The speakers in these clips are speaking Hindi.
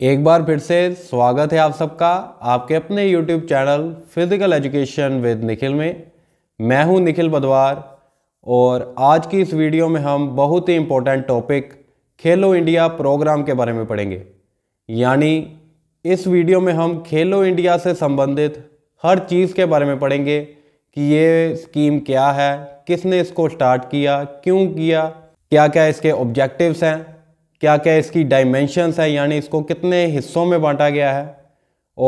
एक बार फिर से स्वागत है आप सबका आपके अपने YouTube channel physical education with Nikhil में मैं हूं निखिल बदवार और आज की इस वीडियो में हम बहुत ही important topic Khelo India programme के बारे में पढ़ेंगे यानी इस वीडियो में हम खेलो इंडिया से संबंधित हर चीज़ के बारे में पढ़ेंगे कि ये स्कीम क्या है किसने इसको स्टार्ट किया क्यों किया क्या क्या इसके ऑब्जेक्टिव्स हैं क्या क्या इसकी डायमेंशनस हैं यानी इसको कितने हिस्सों में बांटा गया है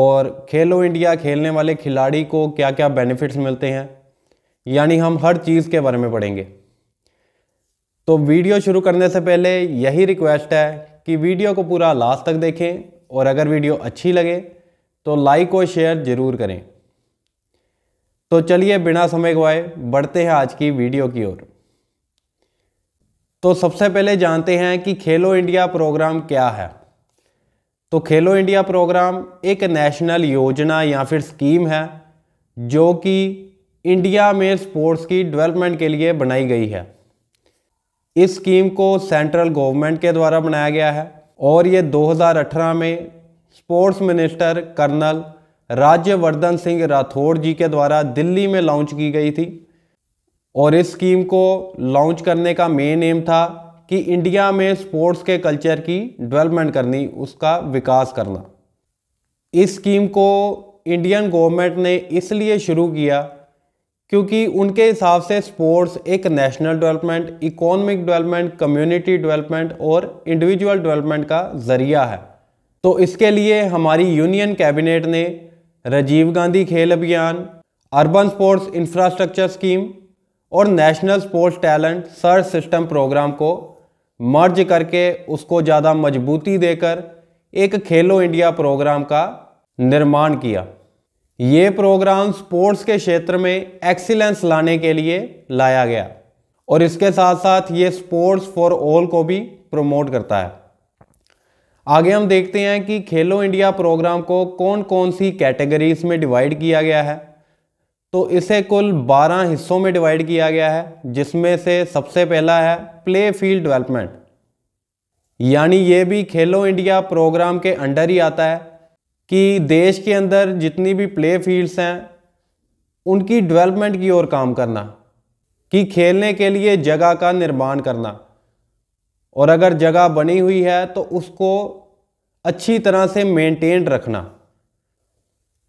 और खेलो इंडिया खेलने वाले खिलाड़ी को क्या क्या बेनिफिट्स मिलते हैं यानी हम हर चीज़ के बारे में पढ़ेंगे तो वीडियो शुरू करने से पहले यही रिक्वेस्ट है कि वीडियो को पूरा लास्ट तक देखें और अगर वीडियो अच्छी लगे तो लाइक और शेयर ज़रूर करें तो चलिए बिना समय गवाए बढ़ते हैं आज की वीडियो की ओर तो सबसे पहले जानते हैं कि खेलो इंडिया प्रोग्राम क्या है तो खेलो इंडिया प्रोग्राम एक नेशनल योजना या फिर स्कीम है जो कि इंडिया में स्पोर्ट्स की डेवलपमेंट के लिए बनाई गई है इस स्कीम को सेंट्रल गवर्नमेंट के द्वारा बनाया गया है और ये 2018 में sports minister colonel Rajyavardhan Singh Rathore ji के द्वारा दिल्ली में लॉन्च की गई थी और इस स्कीम को लॉन्च करने का मेन एम था कि इंडिया में स्पोर्ट्स के कल्चर की डेवलपमेंट करनी उसका विकास करना इस स्कीम को इंडियन गवर्नमेंट ने इसलिए शुरू किया क्योंकि उनके हिसाब से स्पोर्ट्स एक national development economic development community development और इंडिविजुअल डेवलपमेंट का जरिया है तो इसके लिए हमारी यूनियन कैबिनेट ने Rajiv Gandhi Khel Abhiyan urban sports infrastructure scheme और national sports talent search system programme को मर्ज करके उसको ज़्यादा मजबूती देकर एक खेलो इंडिया प्रोग्राम का निर्माण किया ये प्रोग्राम स्पोर्ट्स के क्षेत्र में एक्सीलेंस लाने के लिए लाया गया और इसके साथ साथ ये स्पोर्ट्स फॉर ऑल को भी प्रमोट करता है आगे हम देखते हैं कि खेलो इंडिया प्रोग्राम को कौन कौन सी कैटेगरीज में डिवाइड किया गया है तो इसे कुल 12 हिस्सों में डिवाइड किया गया है जिसमें से सबसे पहला है प्ले फील्ड डेवलपमेंट यानी ये भी खेलो इंडिया प्रोग्राम के अंडर ही आता है कि देश के अंदर जितनी भी प्ले फील्ड्स हैं उनकी डेवलपमेंट की ओर काम करना कि खेलने के लिए जगह का निर्माण करना और अगर जगह बनी हुई है तो उसको अच्छी तरह से मेंटेन रखना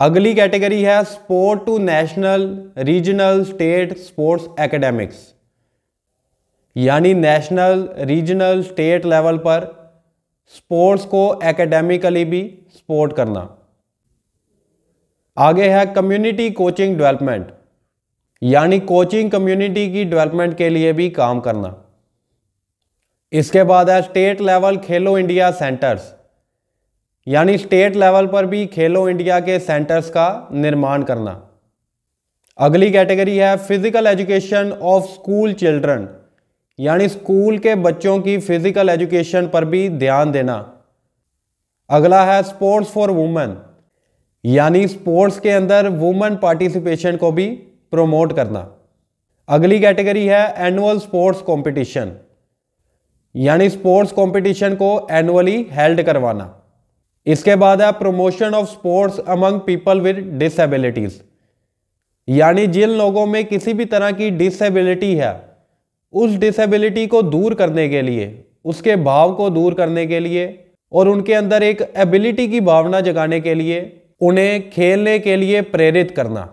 अगली कैटेगरी है sport to national regional state sports academics यानी नेशनल रीजनल स्टेट लेवल पर स्पोर्ट्स को एकेडमिकली भी सपोर्ट करना आगे है कम्युनिटी कोचिंग डेवलपमेंट यानी कोचिंग कम्युनिटी की डेवलपमेंट के लिए भी काम करना इसके बाद है state level Khelo India centres यानी स्टेट लेवल पर भी खेलो इंडिया के सेंटर्स का निर्माण करना अगली कैटेगरी है physical education of school children यानी स्कूल के बच्चों की फिजिकल एजुकेशन पर भी ध्यान देना अगला है स्पोर्ट्स फॉर वुमेन यानी स्पोर्ट्स के अंदर वुमेन पार्टिसिपेशन को भी प्रमोट करना अगली कैटेगरी है एनुअल स्पोर्ट्स कॉम्पिटिशन यानी स्पोर्ट्स कंपटीशन को एनुअली हेल्ड करवाना इसके बाद है promotion of sports among people with disabilities यानी जिन लोगों में किसी भी तरह की डिसेबिलिटी है उस डिसेबिलिटी को दूर करने के लिए उसके भाव को दूर करने के लिए और उनके अंदर एक एबिलिटी की भावना जगाने के लिए उन्हें खेलने के लिए प्रेरित करना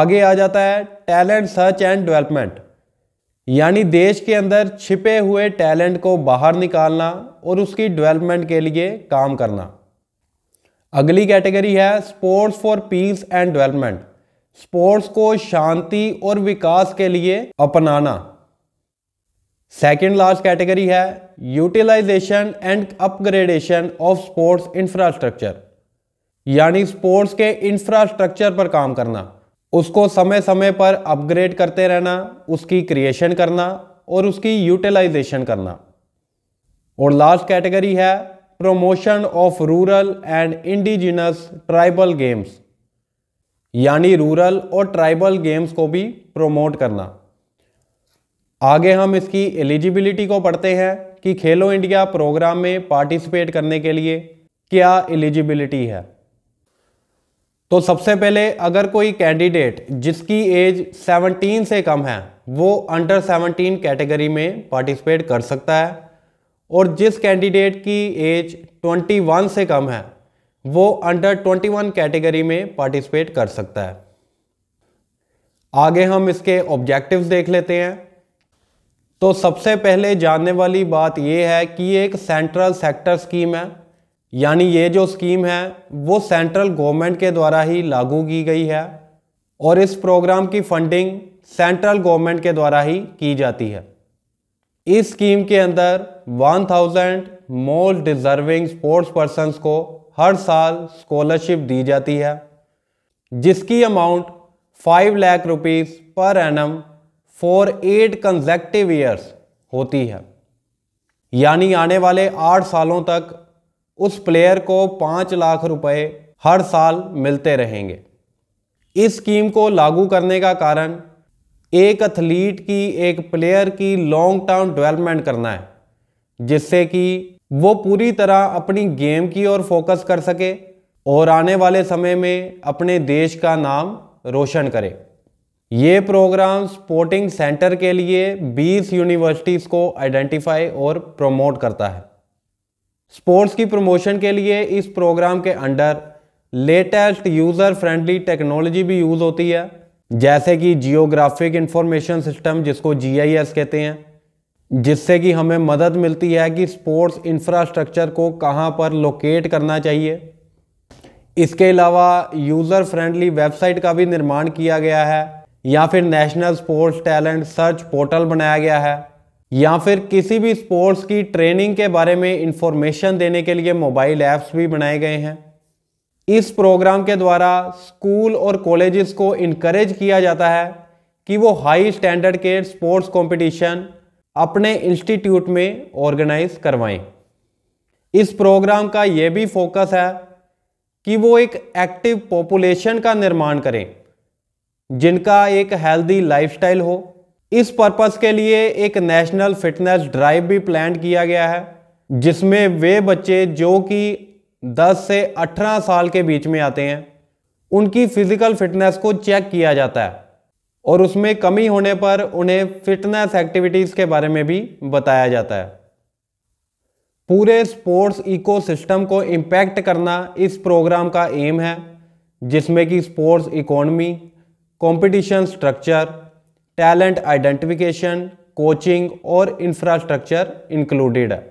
आगे आ जाता है टैलेंट सर्च एंड डेवलपमेंट यानी देश के अंदर छिपे हुए टैलेंट को बाहर निकालना और उसकी डेवलपमेंट के लिए काम करना अगली कैटेगरी है sports for peace and development sports को शांति और विकास के लिए अपनाना सेकेंड लास्ट कैटेगरी है utilisation and upgradation of sports infrastructure यानी स्पोर्ट्स के इंफ्रास्ट्रक्चर पर काम करना उसको समय समय पर अपग्रेड करते रहना उसकी क्रिएशन करना और उसकी यूटिलाइजेशन करना और लास्ट कैटेगरी है promotion of rural and indigenous tribal games यानी रूरल और ट्राइबल गेम्स को भी प्रोमोट करना आगे हम इसकी एलिजिबिलिटी को पढ़ते हैं कि खेलो इंडिया प्रोग्राम में पार्टिसिपेट करने के लिए क्या एलिजिबिलिटी है तो सबसे पहले अगर कोई कैंडिडेट जिसकी एज 17 से कम है वो अंडर 17 कैटेगरी में पार्टिसिपेट कर सकता है और जिस कैंडिडेट की एज 21 से कम है वो अंडर 21 कैटेगरी में पार्टिसिपेट कर सकता है आगे हम इसके ऑब्जेक्टिव्स देख लेते हैं तो सबसे पहले जानने वाली बात यह है कि एक सेंट्रल सेक्टर स्कीम है यानी ये जो स्कीम है वो सेंट्रल गवर्नमेंट के द्वारा ही लागू की गई है और इस प्रोग्राम की फंडिंग सेंट्रल गवर्नमेंट के द्वारा ही की जाती है इस स्कीम के अंदर 1000 मोस्ट डिजर्विंग स्पोर्ट्स पर्सन को हर साल स्कॉलरशिप दी जाती है जिसकी amount 5 lakh rupees per annum for eight consecutive years होती है यानी आने वाले आठ सालों तक उस प्लेयर को पाँच लाख रुपए हर साल मिलते रहेंगे इस स्कीम को लागू करने का कारण एक एथलीट की एक प्लेयर की लॉन्ग टर्म डेवलपमेंट करना है जिससे कि वो पूरी तरह अपनी गेम की ओर फोकस कर सके और आने वाले समय में अपने देश का नाम रोशन करे ये प्रोग्राम स्पोर्टिंग सेंटर के लिए 20 यूनिवर्सिटीज़ को आइडेंटिफाई और प्रमोट करता है स्पोर्ट्स की प्रमोशन के लिए इस प्रोग्राम के under latest user friendly technology भी यूज़ होती है जैसे कि जियोग्राफिक इंफॉर्मेशन सिस्टम जिसको जीआईएस कहते हैं जिससे कि हमें मदद मिलती है कि स्पोर्ट्स इंफ्रास्ट्रक्चर को कहां पर लोकेट करना चाहिए इसके अलावा यूज़र फ्रेंडली वेबसाइट का भी निर्माण किया गया है या फिर national sports talent search portal बनाया गया है या फिर किसी भी स्पोर्ट्स की ट्रेनिंग के बारे में इंफॉर्मेशन देने के लिए मोबाइल ऐप्स भी बनाए गए हैं इस प्रोग्राम के द्वारा स्कूल और कॉलेजेस को इनक्रेज किया जाता है कि वो हाई स्टैंडर्ड के स्पोर्ट्स कंपटीशन अपने इंस्टीट्यूट में ऑर्गेनाइज करवाएं इस प्रोग्राम का ये भी फोकस है कि वो एक एक्टिव पॉपुलेशन का निर्माण करें जिनका एक हेल्दी लाइफस्टाइल हो इस पर्पज़ के लिए एक नेशनल फिटनेस ड्राइव भी प्लान किया गया है जिसमें वे बच्चे जो कि 10 से 18 साल के बीच में आते हैं उनकी फिजिकल फिटनेस को चेक किया जाता है और उसमें कमी होने पर उन्हें फिटनेस एक्टिविटीज़ के बारे में भी बताया जाता है पूरे स्पोर्ट्स इकोसिस्टम को इम्पैक्ट करना इस प्रोग्राम का एम है जिसमें कि sports economy competition structure talent identification coaching और इंफ्रास्ट्रक्चर इंक्लूडेड है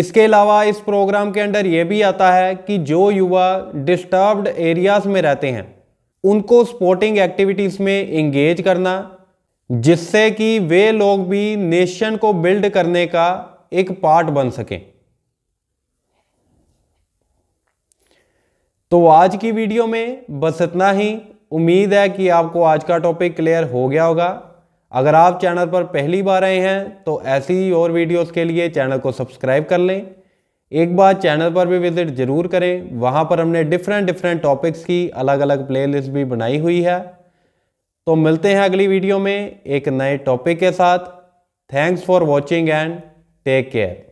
इसके अलावा इस प्रोग्राम के अंडर ये भी आता है कि जो युवा डिस्टर्ब्ड एरियाज में रहते हैं उनको स्पोर्टिंग एक्टिविटीज़ में इंगेज करना जिससे कि वे लोग भी नेशन को बिल्ड करने का एक पार्ट बन सकें तो आज की वीडियो में बस इतना ही उम्मीद है कि आपको आज का टॉपिक क्लियर हो गया होगा अगर आप चैनल पर पहली बार आए हैं तो ऐसी ही और वीडियोस के लिए चैनल को सब्सक्राइब कर लें एक बार चैनल पर भी विज़िट ज़रूर करें वहाँ पर हमने डिफरेंट डिफरेंट टॉपिक्स की अलग अलग प्लेलिस्ट भी बनाई हुई है तो मिलते हैं अगली वीडियो में एक नए टॉपिक के साथ thanks for watching and take care